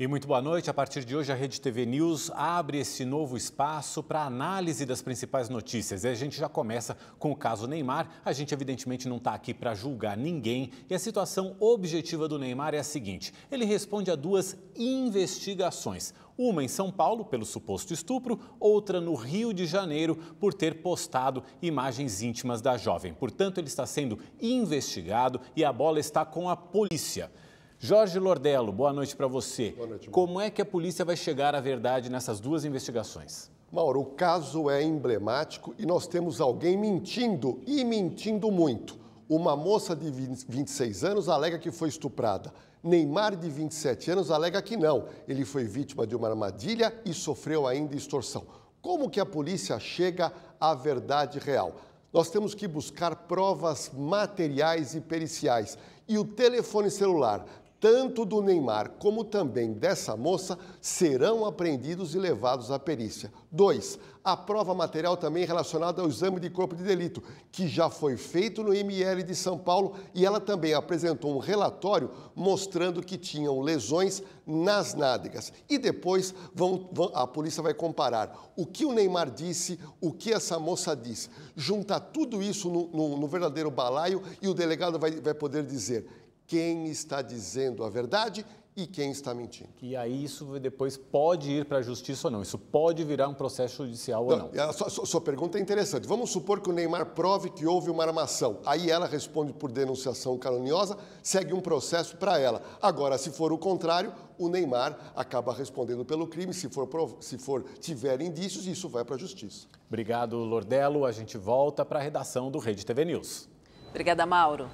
E muito boa noite. A partir de hoje, a Rede TV News abre esse novo espaço para análise das principais notícias. E a gente já começa com o caso Neymar. A gente, evidentemente, não está aqui para julgar ninguém. E a situação objetiva do Neymar é a seguinte: ele responde a duas investigações. Uma em São Paulo, pelo suposto estupro, outra no Rio de Janeiro, por ter postado imagens íntimas da jovem. Portanto, ele está sendo investigado e a bola está com a polícia. Jorge Lordello, boa noite para você. Boa noite. Como é que a polícia vai chegar à verdade nessas duas investigações? Mauro, o caso é emblemático e nós temos alguém mentindo e mentindo muito. Uma moça de 26 anos alega que foi estuprada. Neymar, de 27 anos, alega que não. Ele foi vítima de uma armadilha e sofreu ainda extorsão. Como que a polícia chega à verdade real? Nós temos que buscar provas materiais e periciais. E o telefone celular tanto do Neymar como também dessa moça, serão apreendidos e levados à perícia. 2. A prova material também relacionada ao exame de corpo de delito, que já foi feito no M.L. de São Paulo e ela também apresentou um relatório mostrando que tinham lesões nas nádegas. E depois vão, vão, a polícia vai comparar o que o Neymar disse, o que essa moça disse. Juntar tudo isso no, no, no verdadeiro balaio e o delegado vai, vai poder dizer quem está dizendo a verdade e quem está mentindo. E aí isso depois pode ir para a justiça ou não? Isso pode virar um processo judicial não, ou não? É, sua, sua pergunta é interessante. Vamos supor que o Neymar prove que houve uma armação. Aí ela responde por denunciação caluniosa, segue um processo para ela. Agora, se for o contrário, o Neymar acaba respondendo pelo crime. Se for, se for tiver indícios, isso vai para a justiça. Obrigado, Lordelo. A gente volta para a redação do Rede TV News. Obrigada, Mauro.